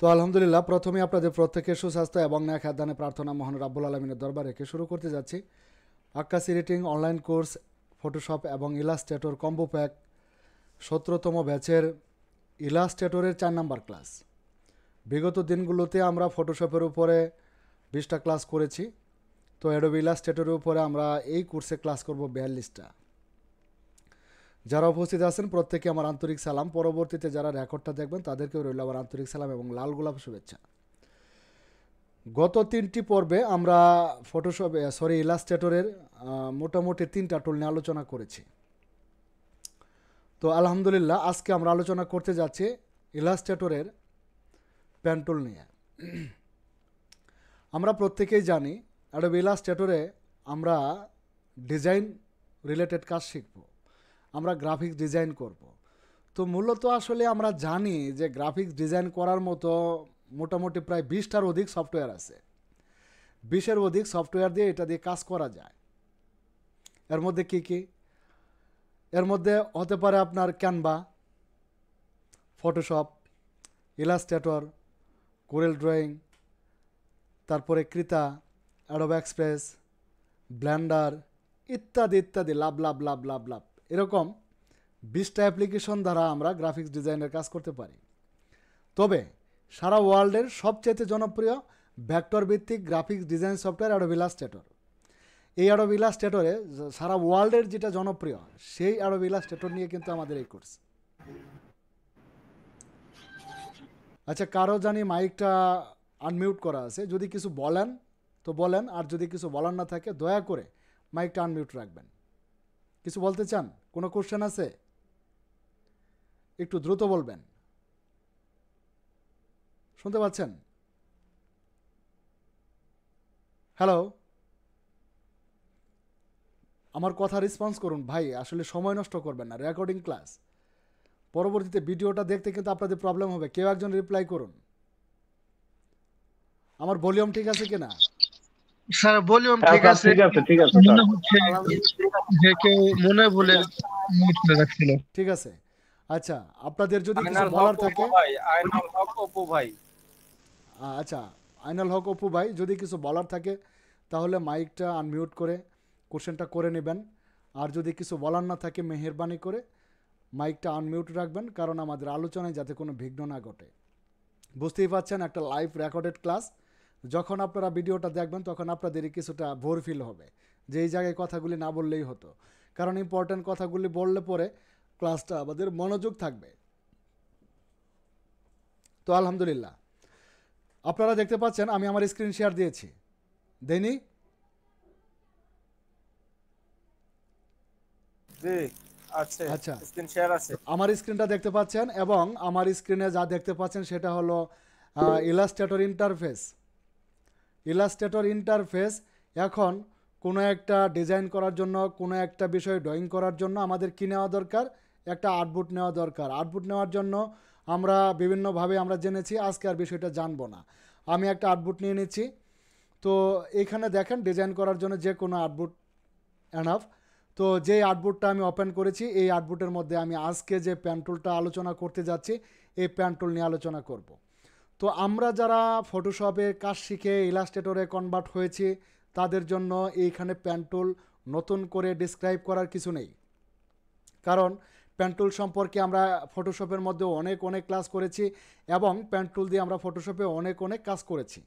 তো আলহামদুলিল্লাহ প্রথমে আপনাদের প্রত্যেকের সুস্বাস্থ্য এবং ন্যায় খাদ্যানে প্রার্থনা মহান রাব্বুল আলমিনের দরবার রেখে শুরু করতে যাচ্ছি আক্কাস এডিটিং অনলাইন কোর্স ফটোশপ এবং ইলাস্ট্রেটর কম্বো প্যাক সতেরোতম ব্যাচের ইলাস্ট্রেটরের চার নাম্বার ক্লাস বিগত দিনগুলোতে আমরা ফটোশপের উপরে বিশটা ক্লাস করেছি তো অ্যাডোবি ইলাস্ট্রেটরের উপরে আমরা এই কোর্সে ক্লাস করব বিয়াল্লিশটা যারা উপস্থিত আছেন প্রত্যেকে আমার আন্তরিক সালাম পরবর্তীতে যারা রেকর্ডটা দেখবেন তাদেরকেও রইল আমার আন্তরিক সালাম এবং লাল গোলাপ শুভেচ্ছা গত তিনটি পর্বে আমরা ফটোশপে সরি ইলাস্টেটরের মোটামুটি তিনটা টুল নিয়ে আলোচনা করেছি তো আলহামদুলিল্লাহ আজকে আমরা আলোচনা করতে যাচ্ছি ইলাস্টেটরের প্যান নিয়ে আমরা প্রত্যেকেই জানি অ্যাডোব ইলাস্টেটরে আমরা ডিজাইন রিলেটেড কাজ শিখবো আমরা গ্রাফিক্স ডিজাইন করব। তো মূলত আসলে আমরা জানি যে গ্রাফিক্স ডিজাইন করার মতো মোটামুটি প্রায় বিশটার অধিক সফটওয়্যার আছে বিশের অধিক সফটওয়্যার দিয়ে এটা দিয়ে কাজ করা যায় এর মধ্যে কি কি এর মধ্যে হতে পারে আপনার Canva Photoshop Illustrator Corel drawing তারপরে ক্রিতা অ্যাডোব এক্সপ্রেস ব্ল্যান্ডার ইত্যাদি ইত্যাদি লাভ লাভ লাভ লাভ লাভ এরকম বিশটা অ্যাপ্লিকেশন দ্বারা আমরা গ্রাফিক্স ডিজাইনের কাজ করতে পারি তবে সারা ওয়ার্ল্ডের সবচেয়ে জনপ্রিয় ভ্যাক্টর ভিত্তিক graphics design software Adobe Illustrator এই অ্যাডোব স্টেটরে সারা ওয়ার্ল্ডের যেটা জনপ্রিয় সেই অ্যাডোব স্টেটর নিয়ে কিন্তু আমাদের এই কোর্স আচ্ছা কারো জানি মাইকটা আনমিউট করা আছে যদি কিছু বলেন তো বলেন আর যদি কিছু বলার না থাকে দয়া করে মাইকটা আনমিউট রাখবেন কিছু বলতে চান কোনো কোশ্চেন আছে একটু দ্রুত বলবেন শুনতে পাচ্ছেন হ্যালো আমার কথা রেসপন্স করুন ভাই আসলে সময় নষ্ট করবেন না রেকর্ডিং ক্লাস পরবর্তীতে ভিডিওটা দেখতে কিন্তু আপনাদের প্রবলেম হবে কেউ একজন রিপ্লাই করুন আমার ভলিউম ঠিক আছে কিনা স্যার ভলিউম হ্যাঁ, ঠিক আছে ঠিক আছে ঠিক আছে যে কেউ মনে ভুলে মিউট করে রাখছিল ঠিক আছে আচ্ছা আপনাদের যদি কিছু বলার থাকে আইনাল হক অপু ভাই আচ্ছা আইনাল হক অপু ভাই যদি কিছু বলার থাকে তাহলে মাইকটা আনমিউট করে কোশ্চেনটা করে নেবেন আর যদি কিছু বলার না থাকে মেহেরবানি করে মাইকটা আনমিউট রাখবেন কারণ আমাদের আলোচনায় যাতে কোনো বিঘ্ন না ঘটে বুঝতেই পারছেন একটা লাইভ রেকর্ডেড ক্লাস যখন আপনারা ভিডিওটা দেখবেন তখন আপনাদেরই কিছুটা ভোর ফিল হবে যে এই জায়গায় কথাগুলি না বললেই হতো কারণ ইম্পর্ট্যান্ট কথাগুলি বললে পরে ক্লাসটা আমাদের মনোযোগ থাকবে তো আলহামদুলিল্লাহ আপনারা দেখতে পাচ্ছেন আমি আমার স্ক্রিন শেয়ার দিয়েছি দেনি আচ্ছা আমার স্ক্রিনটা দেখতে পাচ্ছেন এবং আমার স্ক্রিনে যা দেখতে পাচ্ছেন সেটা হলো ইলাস্টেটর ইন্টারফেস ইলাস্ট্রেটর ইন্টারফেস এখন কোনো একটা ডিজাইন করার জন্য কোনো একটা বিষয়ে ড্রয়িং করার জন্য আমাদের কী নেওয়া দরকার একটা আর্টবুট নেওয়া দরকার আর্টবুট নেওয়ার জন্য আমরা বিভিন্নভাবে আমরা জেনেছি আজকে আর বিষয়টা জানবো না আমি একটা আর্টবুট নিয়ে নিচ্ছি তো এখানে দেখেন ডিজাইন করার জন্য যে কোনো আর্টবুট অ্যানাফ তো যে আর্টবুটটা আমি ওপেন করেছি এই আউটপুটের মধ্যে আমি আজকে যে প্যান্টুলটা আলোচনা করতে যাচ্ছি এই প্যান্টুল নিয়ে আলোচনা করবো তো আমরা যারা ফটোশপে কাজ শিখে ইলাস্টেটরে কনভার্ট হয়েছি তাদের জন্য এইখানে প্যান্টুল নতুন করে ডিসক্রাইব করার কিছু নেই কারণ প্যান্টুল সম্পর্কে আমরা ফটোশপের মধ্যে অনেক অনেক ক্লাস করেছি এবং প্যান্টুল দিয়ে আমরা ফটোশপে অনেক অনেক কাজ করেছি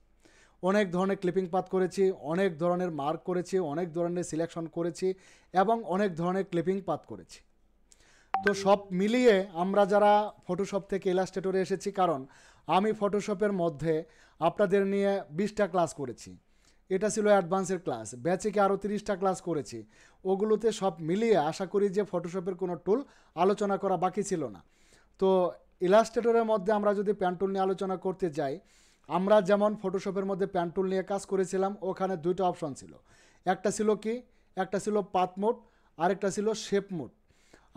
অনেক ধরনের ক্লিপিং পাত করেছি অনেক ধরনের মার্ক করেছি অনেক ধরনের সিলেকশন করেছি এবং অনেক ধরনের ক্লিপিং পাত করেছি তো সব মিলিয়ে আমরা যারা ফটোশপ থেকে ইলাস্টেটরে এসেছি কারণ আমি ফটোশপের মধ্যে আপনাদের নিয়ে বিশটা ক্লাস করেছি এটা ছিল অ্যাডভান্সের ক্লাস কি আরও তিরিশটা ক্লাস করেছি ওগুলোতে সব মিলিয়ে আশা করি যে ফটোশপের কোনো টুল আলোচনা করা বাকি ছিল না তো ইলাস্ট্রেটরের মধ্যে আমরা যদি প্যান্টুল নিয়ে আলোচনা করতে যাই আমরা যেমন ফটোশপের মধ্যে প্যান্টুল নিয়ে কাজ করেছিলাম ওখানে দুইটা অপশন ছিল একটা ছিল কি একটা ছিল পাত মোড আরেকটা ছিল শেপ মোড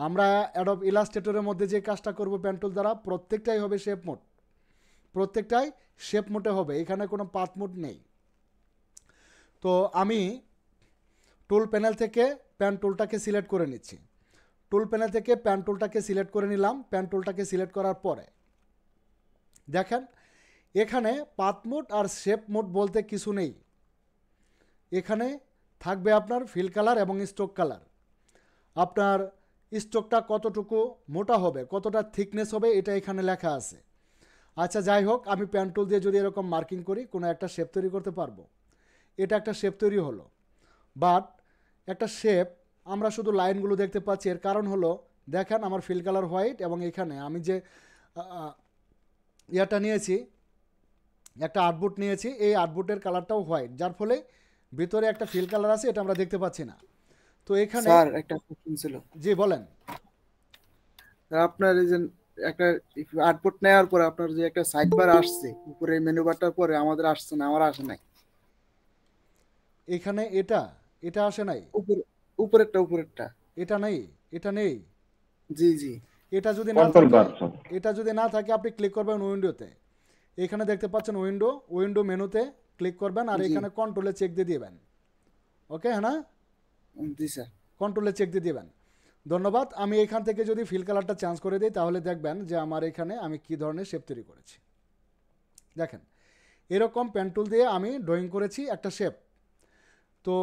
আমরা অ্যাডব ইলাস্ট্রেটরের মধ্যে যে কাজটা করব প্যান্টুল দ্বারা প্রত্যেকটাই হবে শেপ মোড প্রত্যেকটাই শেপ মোটে হবে এখানে কোনো পাতমুট নেই তো আমি টুল প্যানেল থেকে প্যান টুলটাকে সিলেক্ট করে নিচ্ছি টুল প্যানেল থেকে প্যান টুলটাকে সিলেক্ট করে নিলাম প্যান টুলটাকে সিলেক্ট করার পরে দেখেন এখানে পাতমুট আর শেপ মোট বলতে কিছু নেই এখানে থাকবে আপনার ফিল কালার এবং স্টোক কালার আপনার স্টোকটা কতটুকু মোটা হবে কতটা থিকনেস হবে এটা এখানে লেখা আছে আচ্ছা যাই হোক আমি প্যান্টুল দিয়ে যদি এরকম মার্কিং করি কোনো একটা শেপ তৈরি করতে পারবো এটা একটা শেপ তৈরি হলো বাট একটা শেপ আমরা শুধু লাইনগুলো দেখতে পাচ্ছি এর কারণ হলো দেখেন আমার ফিল কালার হোয়াইট এবং এখানে আমি যে ইয়াটা নিয়েছি একটা আটবুট নিয়েছি এই আটবুটের কালারটাও হোয়াইট যার ফলে ভিতরে একটা ফিল কালার আছে এটা আমরা দেখতে পাচ্ছি না তো এখানে স্যার একটা কোশ্চেন ছিল জি বলেন আপনার এই যে একটা আউটপুট নেওয়ার পরে আপনার যে একটা সাইড বার আসছে উপরে মেনু বারটার পরে আমাদের আসছে না আমার আসে নাই এখানে এটা এটা আসে নাই উপরেরটা উপরেরটা এটা নাই এটা নেই জি জি এটা যদি না থাকে এটা যদি না থাকে আপনি ক্লিক করবেন উইন্ডোতে এখানে দেখতে পাচ্ছেন উইন্ডো উইন্ডো মেনুতে ক্লিক করবেন আর এখানে কন্ট্রোলে চেক দিয়ে দিবেন ওকে হ্যাঁ না জি স্যার কন্ট্রোলে চেক দিয়ে দিবেন ধন্যবাদ আমি এখান থেকে যদি ফিল কালারটা চেঞ্জ করে দিই তাহলে দেখবেন যে আমার এখানে আমি কি ধরনের শেপ তৈরি করেছি দেখেন এরকম প্যান্টুল দিয়ে আমি ড্রয়িং করেছি একটা শেপ তো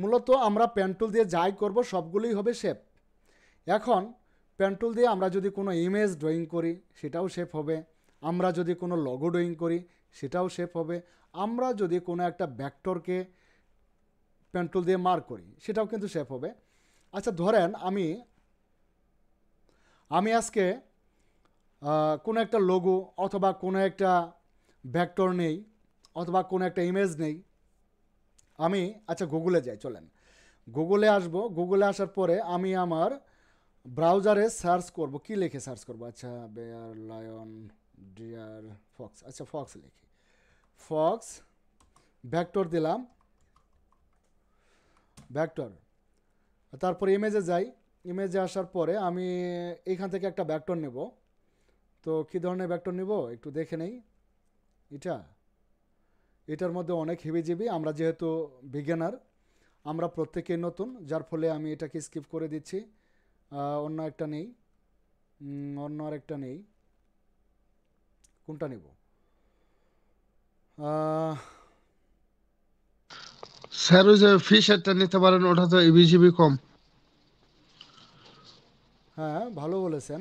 মূলত আমরা প্যান্টুল দিয়ে যাই করব সবগুলোই হবে শেপ এখন প্যান্টুল দিয়ে আমরা যদি কোনো ইমেজ ড্রয়িং করি সেটাও শেপ হবে আমরা যদি কোনো লগো ড্রয়িং করি সেটাও শেপ হবে আমরা যদি কোনো একটা ব্যাক্টরকে প্যান্টুল দিয়ে মার্ক করি সেটাও কিন্তু শেপ হবে আচ্ছা ধরেন আমি আমি আজকে কোনো একটা লোগো অথবা কোনো একটা ভ্যাক্টর নেই অথবা কোনো একটা ইমেজ নেই আমি আচ্ছা গুগলে যাই চলেন গুগলে আসব গুগলে আসার পরে আমি আমার ব্রাউজারে সার্চ করব কি লিখে সার্চ করব আচ্ছা বেয়ার লায়ন ডিয়ার ফক্স আচ্ছা ফক্স লিখি ফক্স ভ্যাক্টর দিলাম ভ্যাক্টর তারপর ইমেজে যাই ইমেজে আসার পরে আমি এইখান থেকে একটা ব্যাকটন নেব তো কী ধরনের ব্যাকটন নেব একটু দেখে নেই এটা এটার মধ্যে অনেক হেভিজিবি আমরা যেহেতু বিজ্ঞানার আমরা প্রত্যেকে নতুন যার ফলে আমি এটাকে স্কিপ করে দিচ্ছি অন্য একটা নেই অন্য আর একটা নেই কোনটা নেব স্যার ওই যে ফিশারটা নিতে পারেন ওটা তো ইবিজিবি কম হ্যাঁ ভালো বলেছেন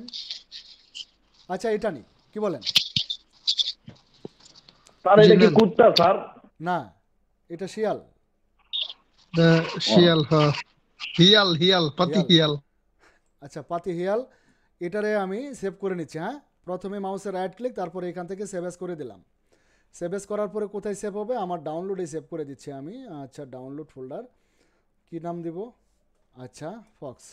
আচ্ছা এটা নি কি বলেন স্যার এটা কি কুত্তা স্যার না এটা শিয়াল শিয়াল হ্যাঁ হিয়াল হিয়াল পাতি হিয়াল আচ্ছা পাতি হিয়াল এটারে আমি সেভ করে নিচ্ছি হ্যাঁ প্রথমে মাউসের রাইট ক্লিক তারপরে এখান থেকে সেভ করে দিলাম সেভেস করার পরে কোথায় সেভ হবে আমার ডাউনলোডে সেভ করে দিচ্ছি আমি আচ্ছা ডাউনলোড ফোল্ডার কি নাম দিব আচ্ছা ফক্স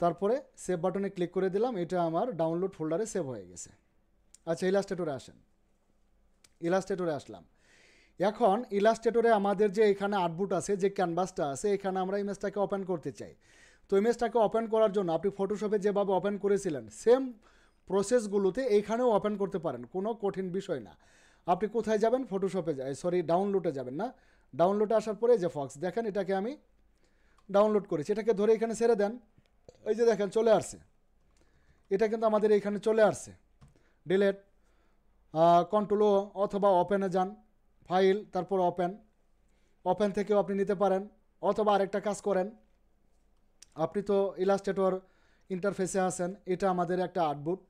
তারপরে সেভ বাটনে ক্লিক করে দিলাম এটা আমার ডাউনলোড ফোল্ডারে সেভ হয়ে গেছে আচ্ছা ইলাস্ট্রেটরে আসেন ইলাস্ট্রেটরে আসলাম এখন ইলাস্ট্রেটরে আমাদের যে এখানে আটবুট আছে যে ক্যানভাসটা আছে এখানে আমরা ইমেজটাকে ওপেন করতে চাই তো ইমেজটাকে ওপেন করার জন্য আপনি ফটোশপে যেভাবে ওপেন করেছিলেন সেম প্রসেসগুলোতে এইখানেও ওপেন করতে পারেন কোনো কঠিন বিষয় না আপনি কোথায় যাবেন ফটোশপে যায় সরি ডাউনলোডে যাবেন না ডাউনলোডে আসার পরে যে ফক্স দেখেন এটাকে আমি ডাউনলোড করেছি এটাকে ধরে এখানে ছেড়ে দেন এই যে দেখেন চলে আসছে এটা কিন্তু আমাদের এইখানে চলে আসছে ডিলেট কন্ট্রোল ও অথবা ওপেনে যান ফাইল তারপর ওপেন ওপেন থেকেও আপনি নিতে পারেন অথবা আরেকটা কাজ করেন আপনি তো ইলাস্টেটর ইন্টারফেসে আছেন এটা আমাদের একটা আর্টবুট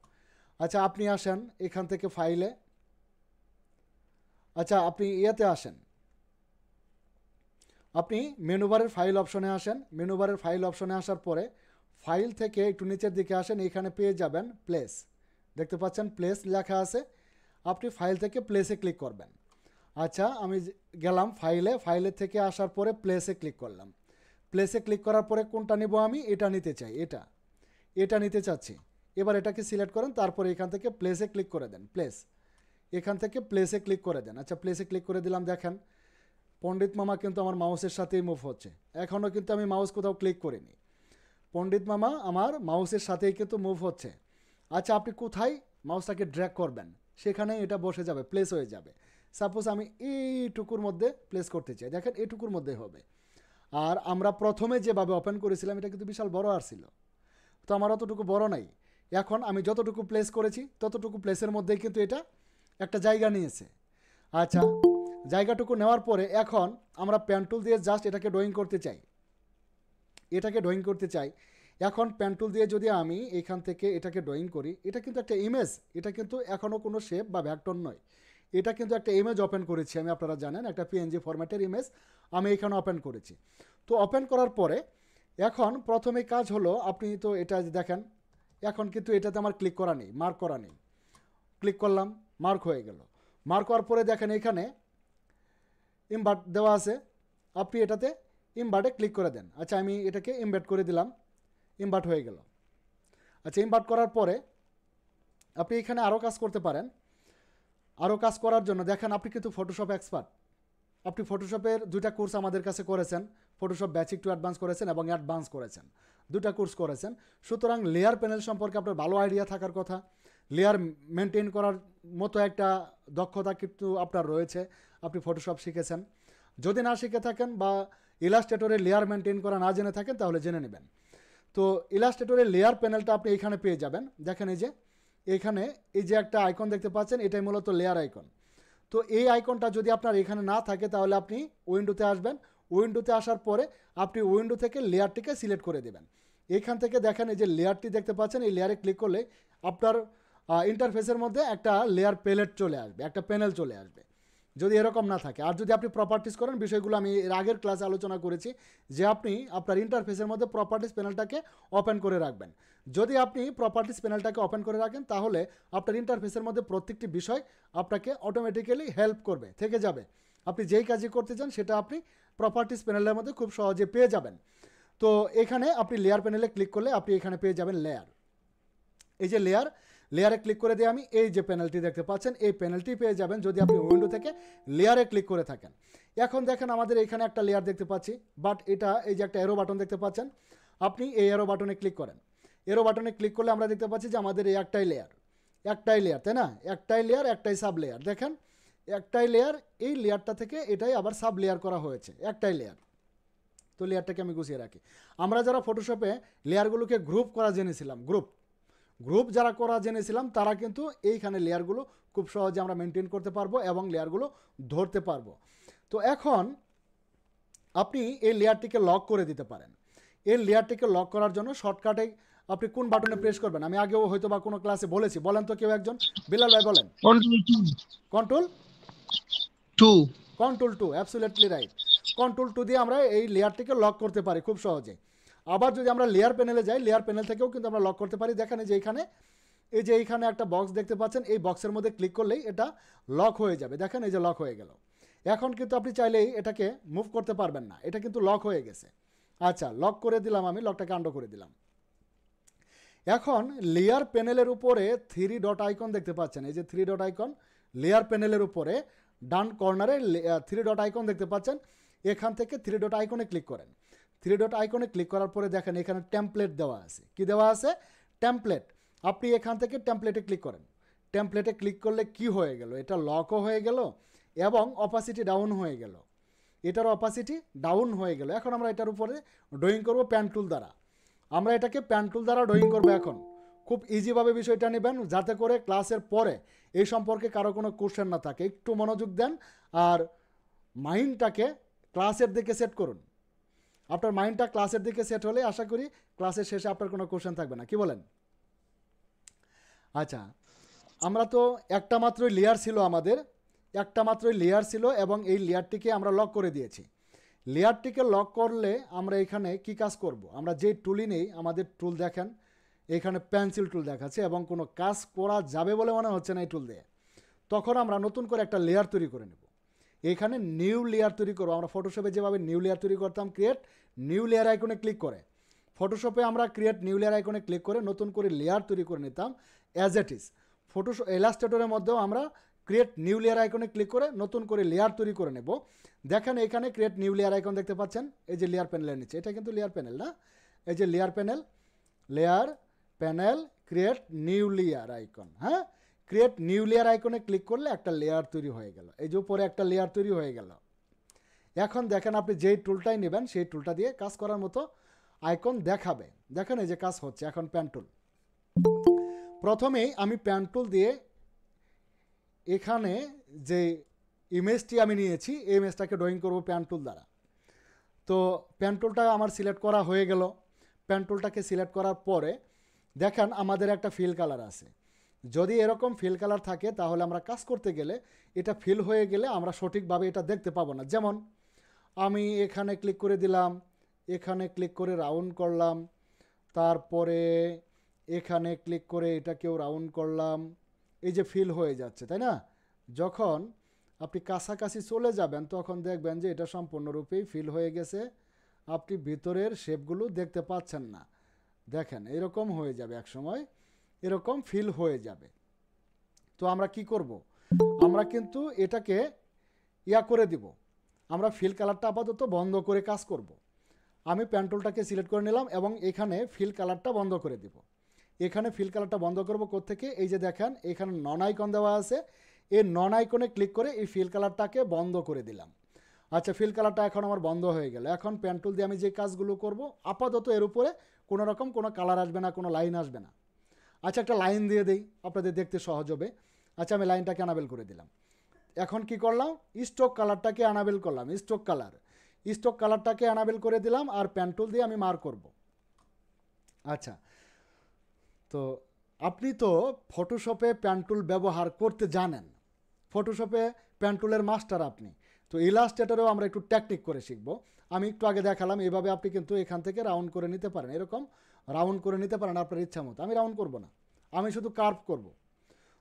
আচ্ছা আপনি আসেন এখান থেকে ফাইলে আচ্ছা আপনি ইয়েতে আসেন আপনি মেনুবারের ফাইল অপশনে আসেন মেনুবারের ফাইল অপশনে আসার পরে ফাইল থেকে একটু নিচের দিকে আসেন এখানে পেয়ে যাবেন প্লেস দেখতে পাচ্ছেন প্লেস লেখা আছে আপনি ফাইল থেকে প্লেসে ক্লিক করবেন আচ্ছা আমি গেলাম ফাইলে ফাইলে থেকে আসার পরে প্লেসে ক্লিক করলাম প্লেসে ক্লিক করার পরে কোনটা নেব আমি এটা নিতে চাই এটা এটা নিতে চাচ্ছি এবার এটাকে সিলেক্ট করেন তারপরে এখান থেকে প্লেসে ক্লিক করে দেন প্লেস এখান থেকে প্লেসে ক্লিক করে দেন আচ্ছা প্লেসে ক্লিক করে দিলাম দেখেন পণ্ডিত মামা কিন্তু আমার মাউসের সাথেই মুভ হচ্ছে এখনও কিন্তু আমি মাউস কোথাও ক্লিক করিনি পণ্ডিত মামা আমার মাউসের সাথেই কিন্তু মুভ হচ্ছে আচ্ছা আপনি কোথায় মাউসটাকে ড্র্যাক করবেন সেখানে এটা বসে যাবে প্লেস হয়ে যাবে সাপোজ আমি এইটুকুর মধ্যে প্লেস করতে চাই দেখেন এইটুকুর মধ্যে হবে আর আমরা প্রথমে যেভাবে ওপেন করেছিলাম এটা কিন্তু বিশাল বড় আর ছিল তো আমার অতটুকু বড় নাই এখন আমি যতটুকু প্লেস করেছি ততটুকু প্লেসের মধ্যেই কিন্তু এটা একটা জায়গা নিয়েছে আচ্ছা জায়গাটুকু নেওয়ার পরে এখন আমরা প্যান্টুল দিয়ে জাস্ট এটাকে ড্রয়িং করতে চাই এটাকে ড্রয়িং করতে চাই এখন প্যান্টুল দিয়ে যদি আমি এখান থেকে এটাকে ড্রয়িং করি এটা কিন্তু একটা ইমেজ এটা কিন্তু এখনও কোনো শেপ বা ভ্যাক্টর নয় এটা কিন্তু একটা ইমেজ ওপেন করেছি আমি আপনারা জানেন একটা পিএনজি ফরম্যাটের ইমেজ আমি এখানে ওপেন করেছি তো ওপেন করার পরে এখন প্রথমে কাজ হলো আপনি তো এটা দেখেন এখন কিন্তু এটাতে আমার ক্লিক করা নেই মার্ক করা নেই ক্লিক করলাম মার্ক হয়ে গেল মার্ক হওয়ার পরে দেখেন এখানে ইমবার্ট দেওয়া আছে আপনি এটাতে ইমবার্টে ক্লিক করে দেন আচ্ছা আমি এটাকে ইমবার্ট করে দিলাম ইমবার্ট হয়ে গেল আচ্ছা ইমবার্ট করার পরে আপনি এখানে আরও কাজ করতে পারেন আরও কাজ করার জন্য দেখেন আপনি কিন্তু ফটোশপ এক্সপার্ট আপনি ফটোশপের দুইটা কোর্স আমাদের কাছে করেছেন ফটোশপ ব্যাচিক টু অ্যাডভান্স করেছেন এবং অ্যাডভান্স করেছেন দুটা কোর্স করেছেন সুতরাং লেয়ার প্যানেল সম্পর্কে আপনার ভালো আইডিয়া থাকার কথা লেয়ার মেনটেন করার মতো একটা দক্ষতা কিন্তু আপনার রয়েছে আপনি ফটোশপ শিখেছেন যদি না শিখে থাকেন বা ইলাস্ট্রেটরে লেয়ার মেনটেন করা না জেনে থাকেন তাহলে জেনে নেবেন তো ইলাস্ট্রেটরের লেয়ার প্যানেলটা আপনি এখানে পেয়ে যাবেন দেখেন এই যে এখানে এই যে একটা আইকন দেখতে পাচ্ছেন এটাই মূলত লেয়ার আইকন তো এই আইকনটা যদি আপনার এখানে না থাকে তাহলে আপনি উইন্ডোতে আসবেন উইন্ডোতে আসার পরে আপনি উইন্ডো থেকে লেয়ারটিকে সিলেক্ট করে দেবেন এখান থেকে দেখেন এই যে লেয়ারটি দেখতে পাচ্ছেন এই লেয়ারে ক্লিক করলে আপনার ইন্টারফেসের মধ্যে একটা লেয়ার প্যালেট চলে আসবে একটা প্যানেল চলে আসবে যদি এরকম না থাকে আর যদি আপনি প্রপার্টিস করেন বিষয়গুলো আমি এর আগের ক্লাসে আলোচনা করেছি যে আপনি আপনার ইন্টারফেসের মধ্যে প্রপার্টিস প্যানেলটাকে ওপেন করে রাখবেন যদি আপনি প্রপার্টিস প্যানেলটাকে ওপেন করে রাখেন তাহলে আপনার ইন্টারফেসের মধ্যে প্রত্যেকটি বিষয় আপনাকে অটোমেটিক্যালি হেল্প করবে থেকে যাবে আপনি যেই কাজই করতে চান সেটা আপনি প্রপার্টিস প্যানেলের মধ্যে খুব সহজে পেয়ে যাবেন তো এখানে আপনি লেয়ার প্যানেলে ক্লিক করলে আপনি এখানে পেয়ে যাবেন লেয়ার এই যে লেয়ার লেয়ারে ক্লিক করে দিয়ে আমি এই যে প্যানেলটি দেখতে পাচ্ছেন এই প্যানেলটি পেয়ে যাবেন যদি আপনি উইন্ডো থেকে লেয়ারে ক্লিক করে থাকেন এখন দেখেন আমাদের এখানে একটা লেয়ার দেখতে পাচ্ছি বাট এটা এই যে একটা এরো বাটন দেখতে পাচ্ছেন আপনি এই এরো বাটনে ক্লিক করেন এরো বাটনে ক্লিক করলে আমরা দেখতে পাচ্ছি যে আমাদের এই একটাই লেয়ার একটাই লেয়ার তাই না একটাই লেয়ার একটাই সাব লেয়ার দেখেন একটাই লেয়ার এই লেয়ারটা থেকে এটাই আবার সাব লেয়ার করা হয়েছে একটাই লেয়ার তো লেয়ারটাকে আমি গুছিয়ে রাখি আমরা যারা ফটোশপে লেয়ারগুলোকে গ্রুপ করা জেনেছিলাম গ্রুপ গ্রুপ যারা করা জেনেছিলাম তারা কিন্তু এইখানে লেয়ারগুলো খুব সহজে আমরা মেনটেন করতে পারবো এবং লেয়ারগুলো ধরতে পারবো তো এখন আপনি এই লেয়ারটিকে লক করে দিতে পারেন এই লেয়ারটিকে লক করার জন্য শর্টকাটে আপনি কোন বাটনে প্রেস করবেন আমি আগেও হয়তো বা কোনো ক্লাসে বলেছি বলেন তো কেউ একজন বিলাল ভাই বলেন control two control two absolutely right control two দিয়ে আমরা এই লেয়ারটিকে লক করতে পারি খুব সহজে আবার যদি আমরা লেয়ার প্যানেলে যাই লেয়ার প্যানেল থেকেও কিন্তু আমরা লক করতে পারি দেখেন যে এখানে এই যে এইখানে একটা বক্স দেখতে পাচ্ছেন এই বক্সের মধ্যে ক্লিক করলেই এটা লক হয়ে যাবে দেখেন এই যে লক হয়ে গেল এখন কিন্তু আপনি চাইলেই এটাকে মুভ করতে পারবেন না এটা কিন্তু লক হয়ে গেছে আচ্ছা লক করে দিলাম আমি লকটাকে আন্ডো করে দিলাম এখন লেয়ার প্যানেলের উপরে থ্রি ডট আইকন দেখতে পাচ্ছেন এই যে থ্রি ডট আইকন লেয়ার প্যানেলের উপরে ডান কর্নারে থ্রি ডট আইকন দেখতে পাচ্ছেন এখান থেকে থ্রি ডট আইকনে ক্লিক করেন থ্রি ডট আইকনে ক্লিক করার পরে দেখেন এখানে ট্যাম্পলেট দেওয়া আছে কি দেওয়া আছে ট্যাম্পলেট আপনি এখান থেকে ট্যাম্পলেটে ক্লিক করেন ট্যাম্পলেটে ক্লিক করলে কি হয়ে গেল এটা লকও হয়ে গেল এবং অপাসিটি ডাউন হয়ে গেল এটার অপাসিটি ডাউন হয়ে গেল এখন আমরা এটার উপরে ড্রয়িং করব প্যান্টুল দ্বারা আমরা এটাকে প্যান্টুল দ্বারা ড্রয়িং করবো এখন খুব ইজিভাবে বিষয়টা নেবেন যাতে করে ক্লাসের পরে এই সম্পর্কে কারো কোনো কোশ্চেন না থাকে একটু মনোযোগ দেন আর মাইন্ডটাকে ক্লাসের দিকে সেট করুন আপনার মাইন্ডটা ক্লাসের দিকে সেট হলে আশা করি ক্লাসের শেষে আপনার কোনো কোশ্চেন থাকবে না কি বলেন আচ্ছা আমরা তো একটা মাত্রই লেয়ার ছিল আমাদের একটা মাত্রই লেয়ার ছিল এবং এই লেয়ারটিকে আমরা লক করে দিয়েছি লেয়ারটিকে লক করলে আমরা এখানে কি কাজ করব। আমরা যে টুলই নেই আমাদের টুল দেখেন এখানে পেন্সিল টুল দেখাচ্ছে এবং কোনো কাজ করা যাবে বলে মনে হচ্ছে না এই টুল দিয়ে তখন আমরা নতুন করে একটা লেয়ার তৈরি করে নেব এখানে নিউ লেয়ার তৈরি করবো আমরা ফটোশপে যেভাবে নিউ লেয়ার তৈরি করতাম ক্রিয়েট নিউ লেয়ার আইকনে ক্লিক করে ফটোশপে আমরা ক্রিয়েট নিউ লেয়ার আইকনে ক্লিক করে নতুন করে লেয়ার তৈরি করে নিতাম অ্যাজ এট ইজ ফটোশ এলাস্টেটরের মধ্যেও আমরা ক্রিয়েট নিউ লেয়ার আইকনে ক্লিক করে নতুন করে লেয়ার তৈরি করে নেব দেখেন এখানে ক্রিয়েট নিউ লেয়ার আইকন দেখতে পাচ্ছেন এই যে লেয়ার প্যানেলের নিচে এটা কিন্তু লেয়ার প্যানেল না এই যে layer panel layer panel create new layer icon হ্যাঁ ক্রিয়েট নিউ লেয়ার আইকনে ক্লিক করলে একটা লেয়ার তৈরি হয়ে গেল এই যে উপরে একটা লেয়ার তৈরি হয়ে গেল এখন দেখেন আপনি যেই টুলটাই নেবেন সেই টুলটা দিয়ে কাজ করার মতো আইকন দেখাবে দেখেন এই যে কাজ হচ্ছে এখন প্যান্টুল প্রথমেই আমি প্যান্টুল দিয়ে এখানে যে ইমেজটি আমি নিয়েছি এই ইমেজটাকে ড্রয়িং করব প্যান্টুল দ্বারা তো প্যান্টুলটা আমার সিলেক্ট করা হয়ে গেল প্যান্টুলটাকে সিলেক্ট করার পরে দেখেন আমাদের একটা ফিল কালার আছে যদি এরকম ফিল কালার থাকে তাহলে আমরা কাজ করতে গেলে এটা ফিল হয়ে গেলে আমরা সঠিকভাবে এটা দেখতে পাবো না যেমন আমি এখানে ক্লিক করে দিলাম এখানে ক্লিক করে রাউন্ড করলাম তারপরে এখানে ক্লিক করে এটাকেও রাউন্ড করলাম এই যে ফিল হয়ে যাচ্ছে তাই না যখন আপনি কাছাকাছি চলে যাবেন তখন দেখবেন যে এটা সম্পূর্ণরূপেই ফিল হয়ে গেছে আপনি ভিতরের শেপগুলো দেখতে পাচ্ছেন না দেখেন এরকম হয়ে যাবে এক সময় এরকম ফিল হয়ে যাবে তো আমরা কি করব। আমরা কিন্তু এটাকে ইয়া করে দিব আমরা ফিল কালারটা আপাতত বন্ধ করে কাজ করব। আমি প্যান্টলটাকে সিলেক্ট করে নিলাম এবং এখানে ফিল কালারটা বন্ধ করে দিব এখানে ফিল কালারটা বন্ধ করব থেকে এই যে দেখেন এখানে নন আইকন দেওয়া আছে এই নন আইকনে ক্লিক করে এই ফিল কালারটাকে বন্ধ করে দিলাম আচ্ছা ফিল কালারটা এখন আমার বন্ধ হয়ে গেল এখন প্যান্টুল দিয়ে আমি যে কাজগুলো করব আপাতত এর উপরে কোনো রকম কোনো কালার আসবে না কোনো লাইন আসবে না আচ্ছা একটা লাইন দিয়ে দেই আপনাদের দেখতে সহজ হবে আচ্ছা আমি লাইনটাকে আনাবেল করে দিলাম এখন কি করলাম স্টক কালারটাকে আনাবেল করলাম স্টক কালার স্টক কালারটাকে আনাবেল করে দিলাম আর প্যান্টুল দিয়ে আমি মার করব আচ্ছা তো আপনি তো ফটোশপে প্যান্টুল ব্যবহার করতে জানেন ফটোশপে প্যান্টুলের মাস্টার আপনি তো ইলাস্ট্রেটারেও আমরা একটু টেকনিক করে শিখব আমি একটু আগে দেখালাম এভাবে আপনি কিন্তু এখান থেকে রাউন্ড করে নিতে পারেন এরকম রাউন্ড করে নিতে পারেন আপনার ইচ্ছা মতো আমি রাউন্ড করব না আমি শুধু কার্ভ করব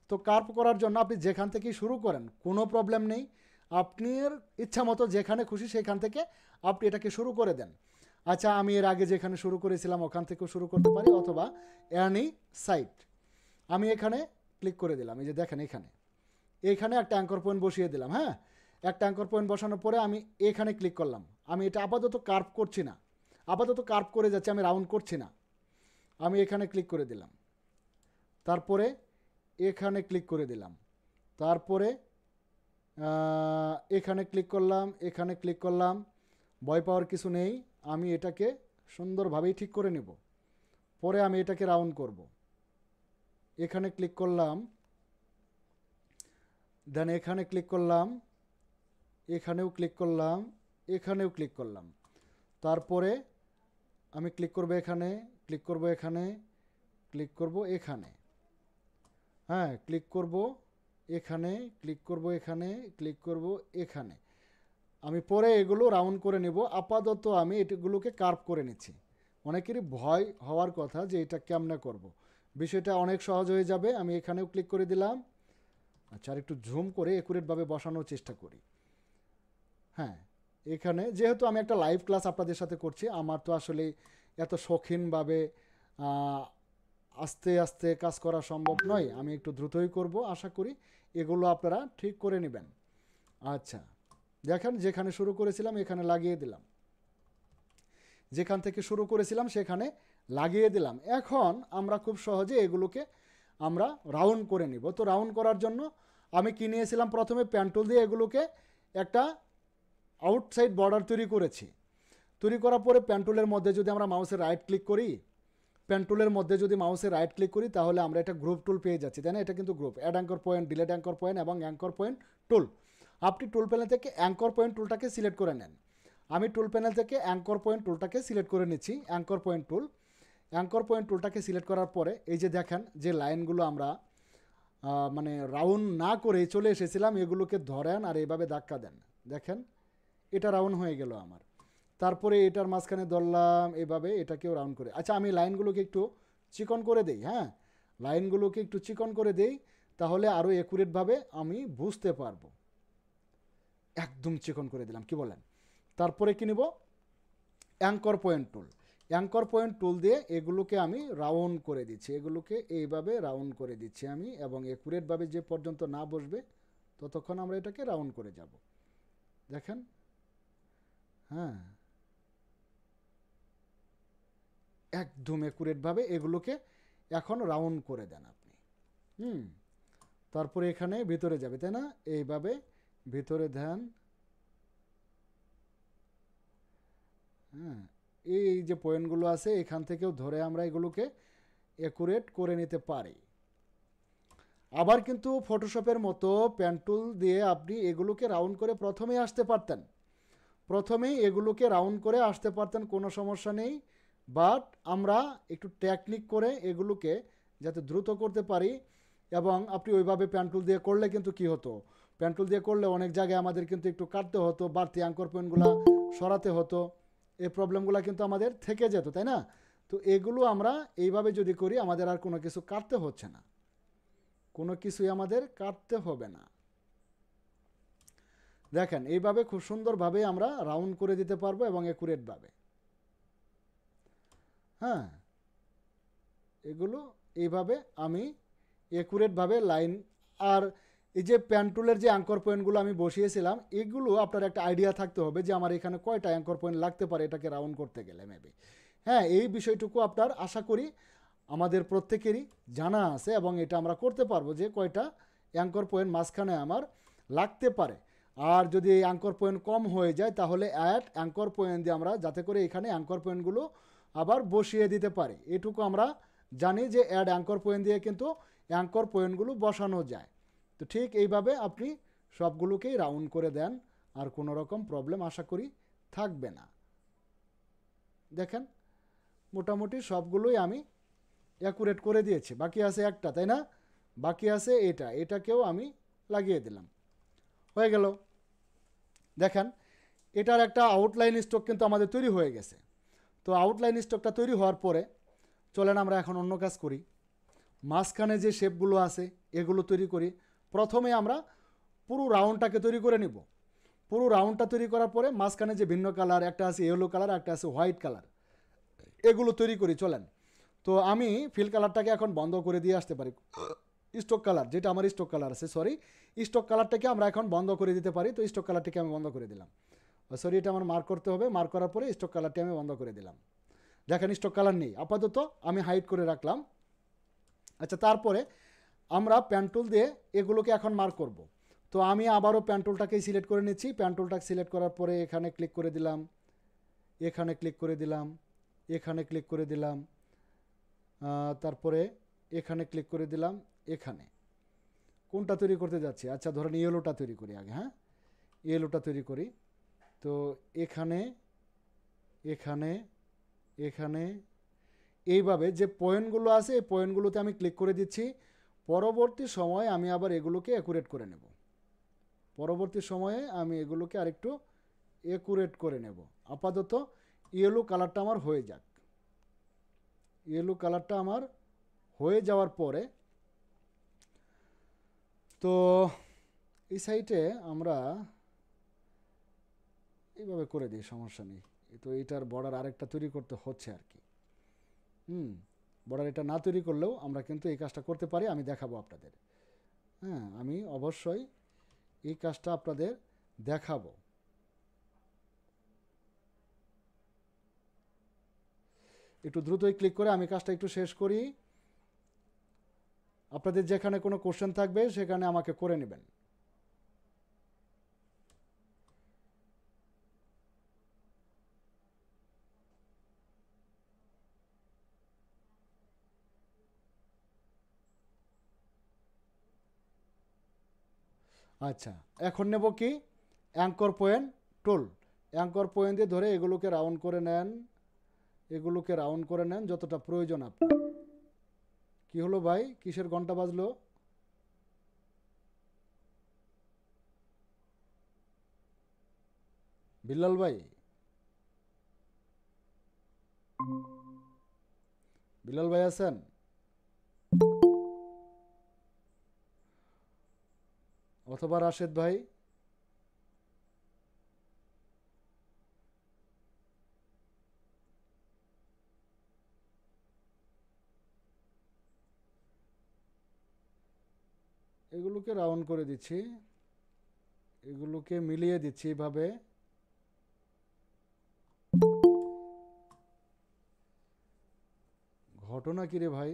তো কার্ভ করার জন্য আপনি যেখান থেকেই শুরু করেন কোনো প্রবলেম নেই আপনি ইচ্ছা মতো যেখানে খুশি সেখান থেকে আপনি এটাকে শুরু করে দেন আচ্ছা আমি এর আগে যেখানে শুরু করেছিলাম ওখান থেকেও শুরু করতে পারি অথবা অ্যানি সাইট আমি এখানে ক্লিক করে দিলাম এই যে দেখেন এখানে এখানে একটা অ্যাঙ্কর পয়েন্ট বসিয়ে দিলাম হ্যাঁ একটা অ্যাঙ্কর পয়েন্ট বসানোর পরে আমি এখানে ক্লিক করলাম আমি এটা আপাতত কার্ভ করছি না আপাতত কার্ভ করে যাচ্ছে আমি রাউন্ড করছি না আমি এখানে ক্লিক করে দিলাম তারপরে এখানে ক্লিক করে দিলাম তারপরে এখানে ক্লিক করলাম এখানে ক্লিক করলাম ভয় পাওয়ার কিছু নেই আমি এটাকে সুন্দরভাবেই ঠিক করে নেব পরে আমি এটাকে রাউন্ড করব এখানে ক্লিক করলাম দেন এখানে ক্লিক করলাম এখানেও ক্লিক করলাম এখানেও ক্লিক করলাম তারপরে আমি ক্লিক করব এখানে ক্লিক করব এখানে ক্লিক করব এখানে হ্যাঁ ক্লিক করব এখানে ক্লিক করব এখানে ক্লিক করব এখানে আমি পরে এগুলো রাউন্ড করে নেব আপাতত আমি এটিগুলোকে কার্ভ করে নিচ্ছি অনেকেরই ভয় হওয়ার কথা যে এটা কেমনে করব। বিষয়টা অনেক সহজ হয়ে যাবে আমি এখানেও ক্লিক করে দিলাম আচ্ছা আর একটু ঝুম করে একুরেটভাবে বসানোর চেষ্টা করি হ্যাঁ এখানে যেহেতু আমি একটা লাইভ ক্লাস আপনাদের সাথে করছি আমার তো আসলে এত শৌখিনভাবে আস্তে আস্তে কাজ করা সম্ভব নয় আমি একটু দ্রুতই করব আশা করি এগুলো আপনারা ঠিক করে নেবেন আচ্ছা দেখেন যেখানে শুরু করেছিলাম এখানে লাগিয়ে দিলাম যেখান থেকে শুরু করেছিলাম সেখানে লাগিয়ে দিলাম এখন আমরা খুব সহজে এগুলোকে আমরা রাউন্ড করে নিব তো রাউন্ড করার জন্য আমি কিনিয়েছিলাম প্রথমে প্যান্টুল দিয়ে এগুলোকে একটা আউটসাইড বর্ডার তৈরি করেছি তৈরি করার পরে প্যান্টুলের মধ্যে যদি আমরা মাউসে রাইট ক্লিক করি প্যান্টুলের মধ্যে যদি মাউসে রাইট ক্লিক করি তাহলে আমরা একটা গ্রুপ টুল পেয়ে যাচ্ছি তাই না এটা কিন্তু group add anchor point delete anchor point এবং অ্যাঙ্কর পয়েন্ট টুল আপনি টুল প্যানেল থেকে অ্যাঙ্কর পয়েন্ট টুলটাকে সিলেক্ট করে নেন আমি টুল প্যানেল থেকে অ্যাঙ্কর পয়েন্ট টুলটাকে সিলেক্ট করে নিচ্ছি anchor point tool anchor point টুলটাকে সিলেক্ট করার পরে এই যে দেখেন যে লাইনগুলো আমরা মানে রাউন্ড না করে চলে এসেছিলাম এগুলোকে ধরেন আর এইভাবে ধাক্কা দেন দেখেন এটা রাউন্ড হয়ে গেল আমার তারপরে এটার মাঝখানে ধরলাম এভাবে এটাকেও রাউন্ড করে আচ্ছা আমি লাইনগুলোকে একটু চিকন করে দেই হ্যাঁ লাইনগুলোকে একটু চিকন করে দেই তাহলে আরও অ্যাকুরেটভাবে আমি বুঝতে পারবো একদম চিকন করে দিলাম কি বলেন তারপরে কি নেব anchor point tool anchor point tool দিয়ে এগুলোকে আমি রাউন্ড করে দিচ্ছি এগুলোকে এইভাবে রাউন্ড করে দিচ্ছি আমি এবং একুরেটভাবে যে পর্যন্ত না বসবে ততক্ষণ আমরা এটাকে রাউন্ড করে যাব দেখেন হ্যাঁ একদম একুরেটভাবে এগুলোকে এখন রাউন্ড করে দেন আপনি হুম তারপরে এখানে ভিতরে যাবে তাই না এইভাবে ভিতরে ধ্যান হ্যাঁ এই যে পয়েন্টগুলো আছে এখান থেকেও ধরে আমরা এগুলোকে অ্যাকুরেট করে নিতে পারি আবার কিন্তু ফটোশপের মতো প্যান্টুল দিয়ে আপনি এগুলোকে রাউন্ড করে প্রথমে আসতে পারতেন প্রথমেই এগুলোকে রাউন্ড করে আসতে পারতেন কোনো সমস্যা নেই বাট আমরা একটু টেকনিক করে এগুলোকে যাতে দ্রুত করতে পারি এবং আপনি ওইভাবে প্যান্টুল দিয়ে করলে কিন্তু কি হতো প্যান্টুল দিয়ে করলে অনেক জায়গায় আমাদের কিন্তু একটু কাটতে হতো বাড়তি অ্যাঙ্কর পয়েন্টগুলো সরাতে হতো এই প্রবলেমগুলো কিন্তু আমাদের থেকে যেত তাই না তো এগুলো আমরা এইভাবে যদি করি আমাদের আর কোনো কিছু কাটতে হচ্ছে না কোনো কিছুই আমাদের কাটতে হবে না দেখেন এইভাবে খুব সুন্দরভাবে আমরা রাউন্ড করে দিতে পারবো এবং একুরেটভাবে হ্যাঁ এগুলো এইভাবে আমি একুরেটভাবে লাইন আর এই যে প্যান্টুলের যে অ্যাঙ্কর পয়েন্টগুলো আমি বসিয়েছিলাম এগুলো আপনার একটা আইডিয়া থাকতে হবে যে আমার এখানে কয়টা অ্যাঙ্কর পয়েন্ট লাগতে পারে এটাকে রাউন্ড করতে গেলে মেবি হ্যাঁ এই বিষয়টুকু আপনার আশা করি আমাদের প্রত্যেকেরই জানা আছে এবং এটা আমরা করতে পারবো যে কয়টা অ্যাঙ্কর পয়েন্ট মাঝখানে আমার লাগতে পারে আর যদি অ্যাঙ্কর পয়েন্ট কম হয়ে যায় তাহলে অ্যাট অ্যাঙ্কর পয়েন্ট দিয়ে আমরা যাতে করে এখানে অ্যাঙ্কর পয়েন্টগুলো আবার বসিয়ে দিতে পারি এটুকু আমরা জানি যে অ্যাড অ্যাঙ্কর পয়েন্ট দিয়ে কিন্তু অ্যাঙ্কর পয়েন্টগুলো বসানো যায় তো ঠিক এইভাবে আপনি সবগুলোকেই রাউন্ড করে দেন আর কোনো রকম প্রবলেম আশা করি থাকবে না দেখেন মোটামুটি সবগুলোই আমি অ্যাকুরেট করে দিয়েছি বাকি আছে একটা তাই না বাকি আছে এটা এটাকেও আমি লাগিয়ে দিলাম হয়ে গেল দেখেন এটার একটা আউটলাইন স্টক কিন্তু আমাদের তৈরি হয়ে গেছে তো আউটলাইন স্টকটা তৈরি হওয়ার পরে চলেন আমরা এখন অন্য কাজ করি মাঝখানে যে শেপগুলো আছে এগুলো তৈরি করি প্রথমে আমরা পুরো রাউন্ডটাকে তৈরি করে নিব পুরো রাউন্ডটা তৈরি করার পরে মাঝখানে যে ভিন্ন কালার একটা আছে ইয়েলো কালার একটা আছে হোয়াইট কালার এগুলো তৈরি করি চলেন তো আমি ফিল কালারটাকে এখন বন্ধ করে দিয়ে আসতে পারি স্টক কালার যেটা আমার স্টক কালার আছে সরি স্টক কালারটাকে আমরা এখন বন্ধ করে দিতে পারি তো স্টক কালারটিকে আমি বন্ধ করে দিলাম সরি এটা আমার মার্ক করতে হবে মার্ক করার পরে স্টক কালারটি আমি বন্ধ করে দিলাম দেখেন স্টক কালার নেই আপাতত আমি হাইট করে রাখলাম আচ্ছা তারপরে আমরা প্যান্টুল দিয়ে এগুলোকে এখন মার্ক করব। তো আমি আবারও প্যান্টুলটাকে সিলেক্ট করে নিচ্ছি প্যান্টুলটা সিলেক্ট করার পরে এখানে ক্লিক করে দিলাম এখানে ক্লিক করে দিলাম এখানে ক্লিক করে দিলাম তারপরে এখানে ক্লিক করে দিলাম এখানে কোনটা তৈরি করতে যাচ্ছি আচ্ছা ধরেন ইয়েলোটা তৈরি করি আগে হ্যাঁ ইয়েলোটা তৈরি করি তো এখানে এখানে এখানে এইভাবে যে পয়েন্টগুলো আছে এই পয়েন্টগুলোতে আমি ক্লিক করে দিচ্ছি পরবর্তী সময়ে আমি আবার এগুলোকে অ্যাকুরেট করে নেব পরবর্তী সময়ে আমি এগুলোকে আরেকটু অ্যাকুরেট করে নেব আপাতত ইয়েলো কালারটা আমার হয়ে যাক ইয়েলো কালারটা আমার হয়ে যাওয়ার পরে তো এই সাইটে আমরা এইভাবে করে দিই সমস্যা নেই তো এটার বর্ডার আরেকটা তৈরি করতে হচ্ছে আর কি হুম বর্ডার এটা না তৈরি করলেও আমরা কিন্তু এই কাজটা করতে পারি আমি দেখাবো আপনাদের হ্যাঁ আমি অবশ্যই এই কাজটা আপনাদের দেখাবো একটু দ্রুতই ক্লিক করে আমি কাজটা একটু শেষ করি আপনাদের যেখানে কোনো কোশ্চেন থাকবে সেখানে আমাকে করে নেবেন আচ্ছা এখন নেব কি anchor point tool anchor point দিয়ে ধরে এগুলোকে রাউন্ড করে নেন এগুলোকে রাউন্ড করে নেন যতটা প্রয়োজন আপনার কি হলো ভাই কিসের ঘন্টা বাজলো বিল্লাল ভাই বিল্লাল ভাই আছেন অথবা রাশেদ ভাই এগুলোকে রাউন্ড করে দিচ্ছি এগুলোকে মিলিয়ে দিচ্ছি এভাবে ঘটনা কি রে ভাই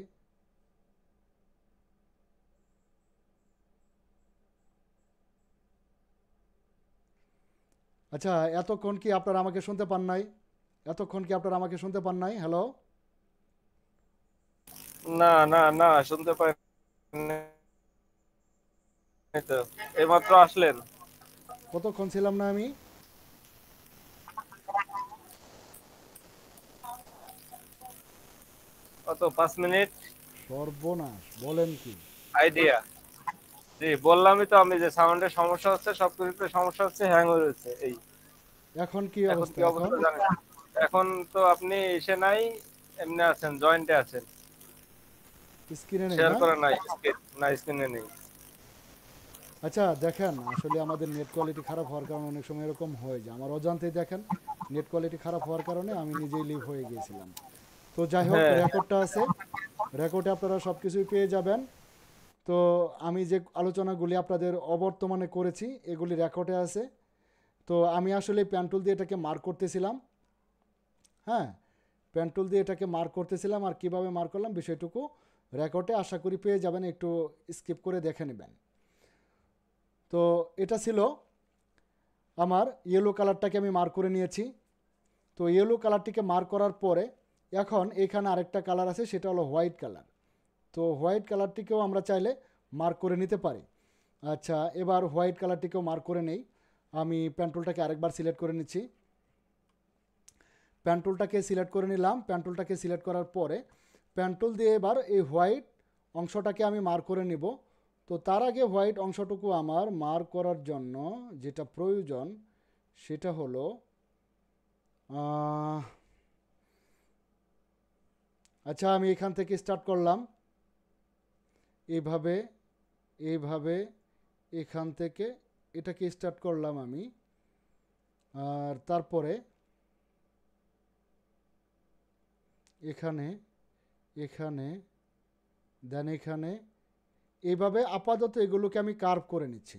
আচ্ছা এতক্ষণ কি আপনারা আমাকে শুনতে পান নাই এতক্ষণ কি আপনারা আমাকে শুনতে পান নাই হ্যালো না না না শুনতে পাই এইমাত্র আসলেন কতক্ষণ ছিলাম না আমি কত 5 মিনিট সর্বনাশ বলেন কি আইডিয়া জি বললামই তো আমি যে সাউন্ডের সমস্যা হচ্ছে সবকিছুতে সমস্যা হচ্ছে হ্যাং হয়ে যাচ্ছে এই এখন কি অবস্থা এখন তো আপনি এসে নাই এমনি আছেন জয়েন্টে আছেন স্ক্রিনে নেই শেয়ার করা নাই স্ক্রিনে নেই আচ্ছা দেখেন আসলে আমাদের নেট কোয়ালিটি খারাপ হওয়ার কারণে অনেক সময় এরকম হয়ে যায় আমার অজান্তে দেখেন নেট কোয়ালিটি খারাপ হওয়ার কারণে আমি নিজেই লিভ হয়ে গিয়েছিলাম তো যাই হোক রেকর্ডটা হ্যাঁ। আছে রেকর্ডে আপনারা সব কিছুই পেয়ে যাবেন তো আমি যে আলোচনাগুলি আপনাদের অবর্তমানে করেছি এগুলি রেকর্ডে আছে তো আমি আসলে প্যান্টুল দিয়ে এটাকে মার্ক করতেছিলাম হ্যাঁ প্যান্টুল দিয়ে এটাকে মার্ক করতেছিলাম আর কিভাবে মার্ক করলাম বিষয়টুকু রেকর্ডে আশা করি পেয়ে যাবেন একটু স্কিপ করে দেখে নেবেন তো এটা ছিল আমার ইয়েলো কালারটাকে আমি মার্ক করে নিয়েছি তো ইয়েলো কালারটিকে মার্ক করার পরে এখন এখানে আরেকটা কালার আছে সেটা হলো হোয়াইট কালার তো হোয়াইট কালারটিকেও আমরা চাইলে মার্ক করে নিতে পারি আচ্ছা এবার হোয়াইট কালারটিকেও মার্ক করে নেই আমি প্যান্টুলটাকে আরেকবার সিলেক্ট করে নিচ্ছি প্যান্টুলটাকে সিলেক্ট করে নিলাম প্যান্টুলটাকে সিলেক্ট করার পরে প্যান্টুল দিয়ে এবার এই হোয়াইট অংশটাকে আমি মার্ক করে নিব তো তার আগে হোয়াইট অংশটুকু আমার মার্ক করার জন্য যেটা প্রয়োজন সেটা হলো আচ্ছা আমি এখান থেকে স্টার্ট করলাম এভাবে এভাবে এখান থেকে এটাকে স্টার্ট করলাম আমি আর তারপরে এখানে এখানে দেন এখানে এইভাবে আপাতত এগুলোকে আমি কার্ভ করে নিচ্ছি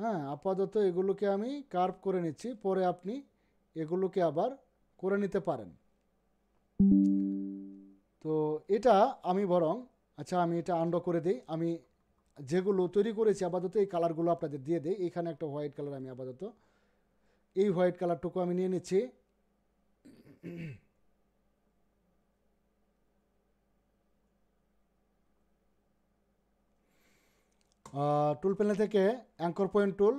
হ্যাঁ আপাতত এগুলোকে আমি কার্ভ করে নিচ্ছি পরে আপনি এগুলোকে আবার করে নিতে পারেন তো এটা আমি বরং আচ্ছা আমি এটা আন্ডো করে দিই আমি যেগুলো তৈরি করেছি আপাতত এই কালারগুলো আপনাদের দিয়ে দিই এখানে একটা হোয়াইট কালার আমি আপাতত এই হোয়াইট কালারটুকু আমি নিয়ে নিচ্ছি টুল প্যানেল থেকে অ্যাঙ্কর পয়েন্ট টুল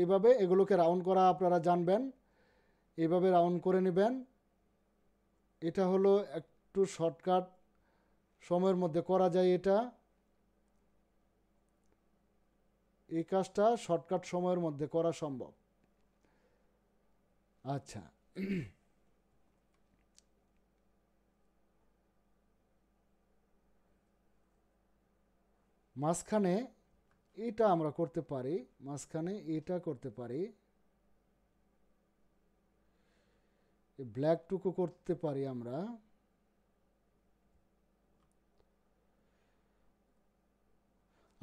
এইভাবে এগুলোকে রাউন্ড করা আপনারা জানবেন এভাবে রাউন্ড করে নেবেন এটা হলো একটু শর্টকাট সময়ের মধ্যে করা যায় এটা এই কাজটা শর্টকাট সময়ের মধ্যে করা সম্ভব আচ্ছা মাঝখানে এটা আমরা করতে পারি মাঝখানে এটা করতে পারি ব্ল্যাকটুকু করতে পারি আমরা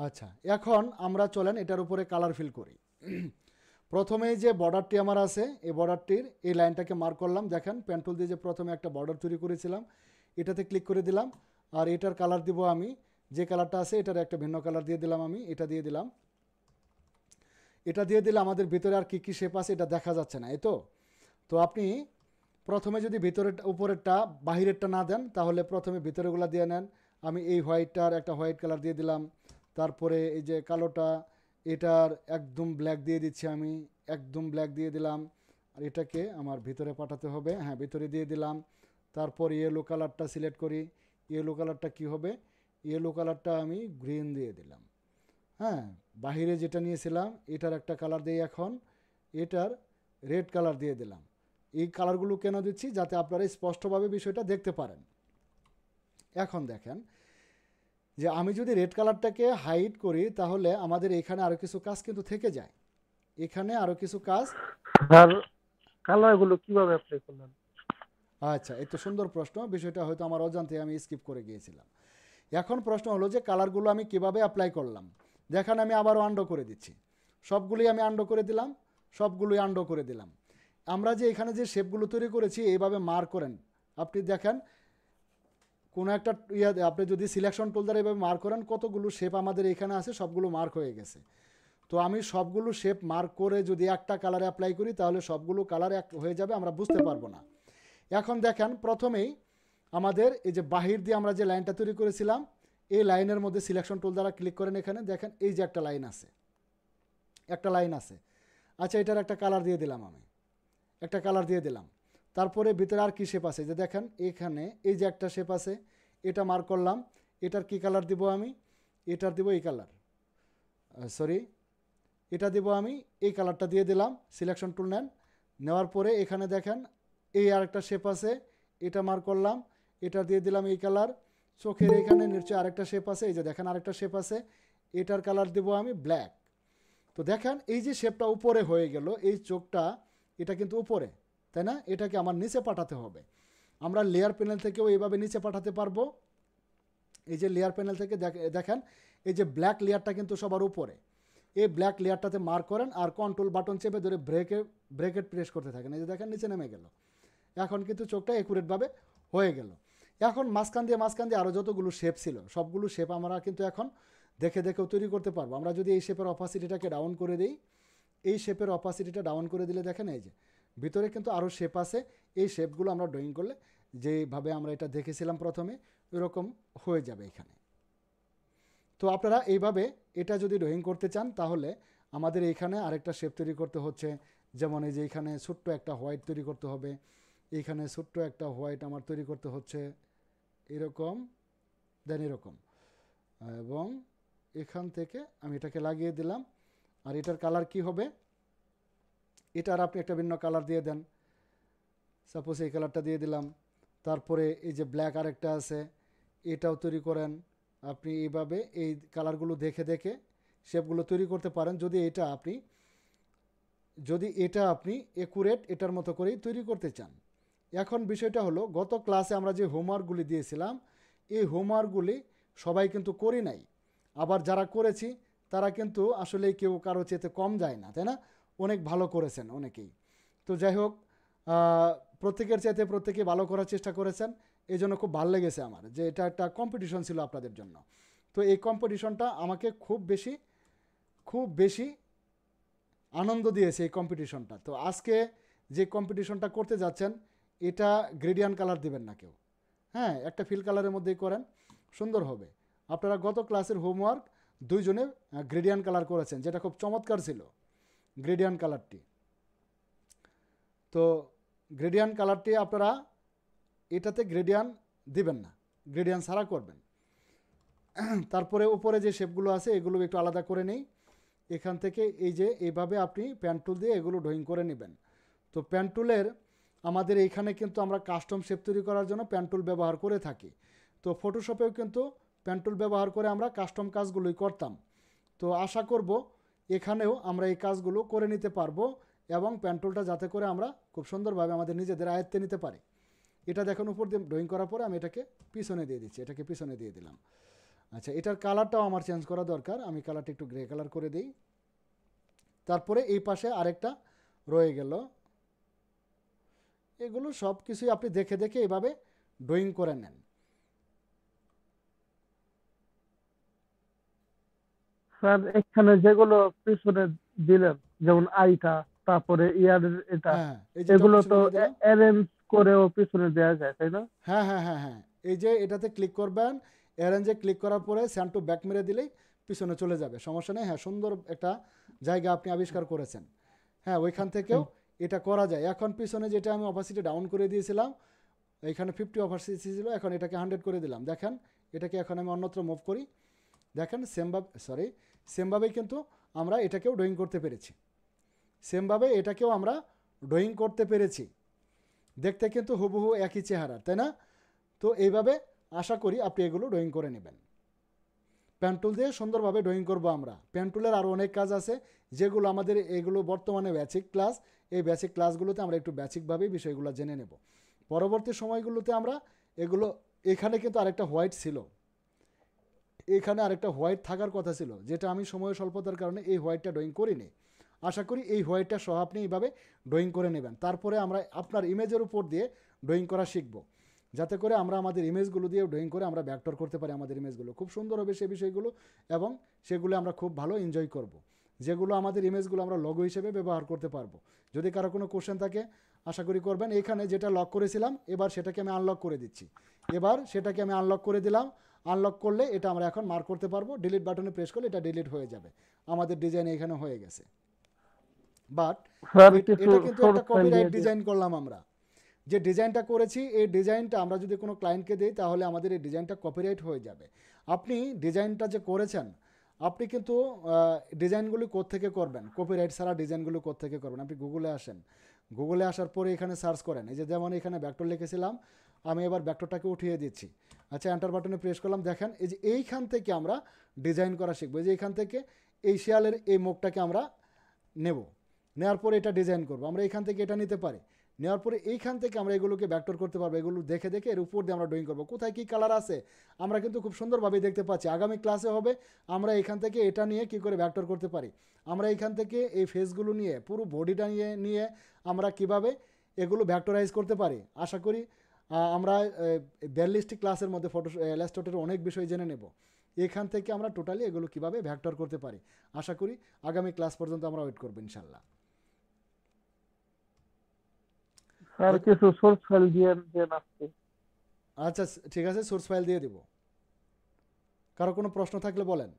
আচ্ছা এখন আমরা চলেন এটার উপরে কালার ফিল করি প্রথমেই যে বর্ডারটি আমার আছে এই বর্ডারটির এই লাইনটাকে মার্ক করলাম দেখেন পেন্টুল দিয়ে যে প্রথমে একটা বর্ডার তৈরি করেছিলাম এটাতে ক্লিক করে দিলাম আর এটার কালার দিব আমি যে কালারটা আছে এটার একটা ভিন্ন কালার দিয়ে দিলাম আমি এটা দিয়ে দিলাম এটা দিয়ে দিলে আমাদের ভিতরে আর কী কী শেপ আছে এটা দেখা যাচ্ছে না এই তো তো আপনি প্রথমে যদি ভিতরের উপরেরটা বাহিরেরটা না দেন তাহলে প্রথমে ভিতরেগুলো দিয়ে নেন আমি এই হোয়াইটটার একটা হোয়াইট কালার দিয়ে দিলাম তারপরে এই যে কালোটা এটার একদম ব্ল্যাক দিয়ে দিচ্ছি আমি একদম ব্ল্যাক দিয়ে দিলাম আর এটাকে আমার ভিতরে পাঠাতে হবে হ্যাঁ ভিতরে দিয়ে দিলাম তারপর ইয়েলো কালারটা সিলেক্ট করি ইয়েলো কালারটা কি হবে ইয়েলো কালারটা আমি গ্রিন দিয়ে দিলাম হ্যাঁ বাহিরে যেটা নিয়েছিলাম এটার একটা কালার দিয়ে এখন এটার রেড কালার দিয়ে দিলাম এই কালারগুলো কেন দিচ্ছি যাতে আপনারা স্পষ্টভাবে বিষয়টা দেখতে পারেন এখন দেখেন যে আমি যদি রেড কালারটাকে হাইড করি তাহলে আমাদের এখানে আরও কিছু কাজ কিন্তু থেকে যায় এখানে আরও কিছু কাজ আর কালারগুলো কিভাবে অ্যাপ্লাই করলেন আচ্ছা এত সুন্দর প্রশ্ন বিষয়টা হয়তো আমার অজান্তে আমি স্কিপ করে গিয়েছিলাম এখন প্রশ্ন হলো যে কালারগুলো আমি কিভাবে অ্যাপ্লাই করলাম দেখান আমি আবারও আন্ডো করে দিচ্ছি সবগুলোই আমি আন্ডো করে দিলাম সবগুলোই আন্ডো করে দিলাম আমরা যে এখানে যে শেপগুলো তৈরি করেছি এইভাবে মার করেন আপনি দেখেন কোনো একটা ইয়া আপনি যদি সিলেকশন টোল দ্বারা এভাবে মার করেন কতগুলো শেপ আমাদের এখানে আছে সবগুলো মার্ক হয়ে গেছে তো আমি সবগুলো শেপ মার্ক করে যদি একটা কালারে অ্যাপ্লাই করি তাহলে সবগুলো কালার এক হয়ে যাবে আমরা বুঝতে পারবো না এখন দেখেন প্রথমেই আমাদের এই যে বাহির দিয়ে আমরা যে লাইনটা তৈরি করেছিলাম এই লাইনের মধ্যে সিলেকশন টুল দ্বারা ক্লিক করেন এখানে দেখেন এই যে একটা লাইন আছে একটা লাইন আছে আচ্ছা এটার একটা কালার দিয়ে দিলাম আমি একটা কালার দিয়ে দিলাম তারপরে ভিতরে আর কী শেপ আছে যে দেখেন এখানে এই যে একটা শেপ আছে এটা মার্ক করলাম এটার কি কালার দিব আমি এটার দিব এই কালার সরি এটা দিব আমি এই কালারটা দিয়ে দিলাম সিলেকশন টুল নেন নেওয়ার পরে এখানে দেখেন এই আর একটা শেপ আছে এটা মার্ক করলাম এটা দিয়ে দিলাম এই কালার চোখের এখানে নিচে আরেকটা শেপ আছে এই যে দেখেন আরেকটা শেপ আছে এটার কালার দেব আমি ব্ল্যাক তো দেখেন এই যে শেপটা উপরে হয়ে গেল এই চোখটা এটা কিন্তু উপরে তাই না এটাকে আমার নিচে পাঠাতে হবে আমরা লেয়ার প্যানেল থেকেও এইভাবে নিচে পাঠাতে পারবো এই যে লেয়ার প্যানেল থেকে দেখেন এই যে ব্ল্যাক লেয়ারটা কিন্তু সবার উপরে এই ব্ল্যাক লেয়ারটাতে মার্ক করেন আর কন্ট্রোল বাটন চেপে ধরে ব্রেকে ব্রেকেট প্রেস করতে থাকেন এই যে দেখেন নিচে নেমে গেল এখন কিন্তু চোখটা একুরেটভাবে হয়ে গেল এখন মাঝখান দিয়ে মাঝখান দিয়ে আরও যতগুলো শেপ ছিল সবগুলো শেপ আমরা কিন্তু এখন দেখে দেখেও তৈরি করতে পারবো আমরা যদি এই শেপের অপাসিটিটাকে ডাউন করে দিই এই শেপের অপাসিটিটা ডাউন করে দিলে দেখেন এই যে ভিতরে কিন্তু আরও শেপ আছে এই শেপগুলো আমরা ড্রয়িং করলে যেভাবে আমরা এটা দেখেছিলাম প্রথমে এরকম হয়ে যাবে এখানে তো আপনারা এইভাবে এটা যদি ড্রয়িং করতে চান তাহলে আমাদের এইখানে আরেকটা শেপ তৈরি করতে হচ্ছে যেমন এই যে এখানে ছোট্ট একটা হোয়াইট তৈরি করতে হবে এইখানে ছোট্ট একটা হোয়াইট আমার তৈরি করতে হচ্ছে এরকম দেন এরকম এবং এখান থেকে আমি এটাকে লাগিয়ে দিলাম আর এটার কালার কি হবে এটার আপনি একটা ভিন্ন কালার দিয়ে দেন সাপোজ এই কালারটা দিয়ে দিলাম তারপরে এই যে ব্ল্যাক আরেকটা আছে এটাও তৈরি করেন আপনি এইভাবে এই কালারগুলো দেখে দেখে শেপগুলো তৈরি করতে পারেন যদি এটা আপনি যদি এটা আপনি একুরেট এটার মতো করেই তৈরি করতে চান এখন বিষয়টা হলো গত ক্লাসে আমরা যে হোমওয়ার্কগুলি দিয়েছিলাম এই হোমওয়ার্কগুলি সবাই কিন্তু করি নাই আবার যারা করেছি তারা কিন্তু আসলে কেউ কারো চেতে কম যায় না তাই না অনেক ভালো করেছেন অনেকেই তো যাই হোক প্রত্যেকের চাইতে প্রত্যেকে ভালো করার চেষ্টা করেছেন এই জন্য খুব ভালো লেগেছে আমার যে এটা একটা কম্পিটিশন ছিল আপনাদের জন্য তো এই কম্পিটিশনটা আমাকে খুব বেশি খুব বেশি আনন্দ দিয়েছে এই কম্পিটিশনটা তো আজকে যে কম্পিটিশনটা করতে যাচ্ছেন এটা গ্রেডিয়ান কালার দিবেন না কেউ হ্যাঁ একটা ফিল কালারের মধ্যেই করেন সুন্দর হবে আপনারা গত ক্লাসের হোমওয়ার্ক দুইজনে গ্রেডিয়ান কালার করেছেন যেটা খুব চমৎকার ছিল গ্রেডিয়ান কালারটি তো গ্রেডিয়ান কালারটি আপনারা এটাতে গ্রেডিয়ান দিবেন না গ্রেডিয়ান সারা করবেন তারপরে উপরে যে শেপগুলো আছে এগুলো একটু আলাদা করে নেই এখান থেকে এই যে এইভাবে আপনি প্যান্টুল দিয়ে এগুলো ড্রয়িং করে নেবেন তো প্যান্টুলের আমাদের এইখানে কিন্তু আমরা কাস্টম শেপ তৈরি করার জন্য প্যান্টুল ব্যবহার করে থাকি তো ফটোশপেও কিন্তু প্যান্টুল ব্যবহার করে আমরা কাস্টম কাজগুলোই করতাম তো আশা করব এখানেও আমরা এই কাজগুলো করে নিতে পারবো এবং প্যান্টুলটা যাতে করে আমরা খুব সুন্দরভাবে আমাদের নিজেদের আয়ত্তে নিতে পারি এটা দেখুন উপর দিয়ে ড্রয়িং করার পরে আমি এটাকে পিছনে দিয়ে দিচ্ছি এটাকে পিছনে দিয়ে দিলাম আচ্ছা এটার কালারটাও আমার চেঞ্জ করা দরকার আমি কালারটা একটু গ্রে কালার করে দিই তারপরে এই পাশে আরেকটা রয়ে গেল এগুলো সব কিছুই আপনি দেখে দেখে এভাবে ড্রয়িং করে নেন স্যার এখানে যেগুলো পিছনে দিলেন যেমন আইটা তারপরে ইয়ার এটা হ্যাঁ, এগুলো তো অ্যারেঞ্জ করেও পিছনে দেওয়া যায় তাই না হ্যাঁ হ্যাঁ হ্যাঁ হ্যাঁ এই যে এটাতে ক্লিক করবেন অ্যারেঞ্জে ক্লিক করার পরে স্যান্ড টু ব্যাক মেরে দিলেই পিছনে চলে যাবে সমস্যা নেই হ্যাঁ সুন্দর একটা জায়গা আপনি আবিষ্কার করেছেন হ্যাঁ ওইখান থেকেও এটা করা যায় এখন পিছনে যেটা আমি অপাসিটি ডাউন করে দিয়েছিলাম এখানে ফিফটি অপাসিটি ছিল এখন এটাকে হান্ড্রেড করে দিলাম দেখেন এটাকে এখন আমি অন্যত্র মুভ করি দেখেন সেমভাবে সরি সেমভাবেই কিন্তু আমরা এটাকেও ড্রয়িং করতে পেরেছি সেমভাবে এটাকেও আমরা ড্রয়িং করতে পেরেছি দেখতে কিন্তু হুবহু একই চেহারা তাই না তো এইভাবে আশা করি আপনি এগুলো ড্রয়িং করে নেবেন প্যান্টুল দিয়ে সুন্দরভাবে ড্রয়িং করব আমরা প্যান্টুলের আরও অনেক কাজ আছে যেগুলো আমাদের এগুলো বর্তমানে ব্যাচিক ক্লাস এই ব্যাচিক ক্লাসগুলোতে আমরা একটু ব্যাচিকভাবেই বিষয়গুলো জেনে নেব পরবর্তী সময়গুলোতে আমরা এগুলো এখানে কিন্তু আরেকটা হোয়াইট ছিল এখানে আরেকটা হোয়াইট থাকার কথা ছিল যেটা আমি সময় স্বল্পতার কারণে এই হোয়াইটটা ড্রয়িং করিনি আশা করি এই হোয়াইটটা সহ আপনি এইভাবে ড্রয়িং করে নেবেন তারপরে আমরা আপনার ইমেজের উপর দিয়ে ড্রয়িং করা শিখব যাতে করে আমরা আমাদের ইমেজগুলো দিয়ে ড্রয়িং করে আমরা ব্যাকটর করতে পারি আমাদের ইমেজগুলো খুব সুন্দর হবে সে বিষয়গুলো এবং সেগুলো আমরা খুব ভালো এনজয় করব যেগুলো আমাদের ইমেজগুলো আমরা লগো হিসেবে ব্যবহার করতে পারবো যদি কারো কোনো কোশ্চেন থাকে আশা করি করবেন এখানে যেটা লক করেছিলাম এবার সেটাকে আমি আনলক করে দিচ্ছি এবার সেটাকে আমি আনলক করে দিলাম আনলক করলে এটা আমরা এখন মার্ক করতে পারবো ডিলিট বাটনে প্রেস করলে এটা ডিলিট হয়ে যাবে আমাদের ডিজাইন এখানে হয়ে গেছে বাট এটা কিন্তু একটা কপিরাইট ডিজাইন করলাম আমরা যে ডিজাইনটা করেছি এই ডিজাইনটা আমরা যদি কোনো ক্লায়েন্টকে দিই তাহলে আমাদের এই ডিজাইনটা কপিরাইট হয়ে যাবে আপনি ডিজাইনটা যে করেছেন আপনি কিন্তু ডিজাইনগুলি থেকে করবেন কপিরাইট ছাড়া ডিজাইনগুলো থেকে করবেন আপনি গুগলে আসেন গুগলে আসার পরে এখানে সার্চ করেন এই যে যেমন এখানে ব্যাক্টর লিখেছিলাম আমি এবার ব্যাক্টরটাকে উঠিয়ে দিচ্ছি আচ্ছা এন্টার বাটনে প্রেস করলাম দেখেন এই যে এইখান থেকে আমরা ডিজাইন করা শিখবো যে এইখান থেকে এই শিয়ালের এই মুখটাকে আমরা নেব নেওয়ার পরে এটা ডিজাইন করব আমরা এখান থেকে এটা নিতে পারি নেওয়ার পরে এইখান থেকে আমরা এগুলোকে ব্যাক্টর করতে পারবো এগুলো দেখে দেখে এর উপর দিয়ে আমরা ড্রয়িং করবো কোথায় কী কালার আছে আমরা কিন্তু খুব সুন্দরভাবে দেখতে পাচ্ছি আগামী ক্লাসে হবে আমরা এখান থেকে এটা নিয়ে কি করে ব্যাক্টর করতে পারি আমরা এখান থেকে এই ফেসগুলো নিয়ে পুরো বডিটা নিয়ে নিয়ে আমরা কিভাবে এগুলো ভ্যাক্টরাইজ করতে পারি আশা করি আমরা বিয়াল্লিশটি ক্লাসের মধ্যে ফটো অ্যালাস্টোটের অনেক বিষয় জেনে নেব এখান থেকে আমরা টোটালি এগুলো কিভাবে ভ্যাক্টর করতে পারি আশা করি আগামী ক্লাস পর্যন্ত আমরা ওয়েট করবো ইনশাল্লাহ আর কিছু সোর্স ফাইল দিয়ে দেন আচ্ছা ঠিক আছে সোর্স ফাইল দিয়ে দিব কারো কোনো প্রশ্ন থাকলে বলেন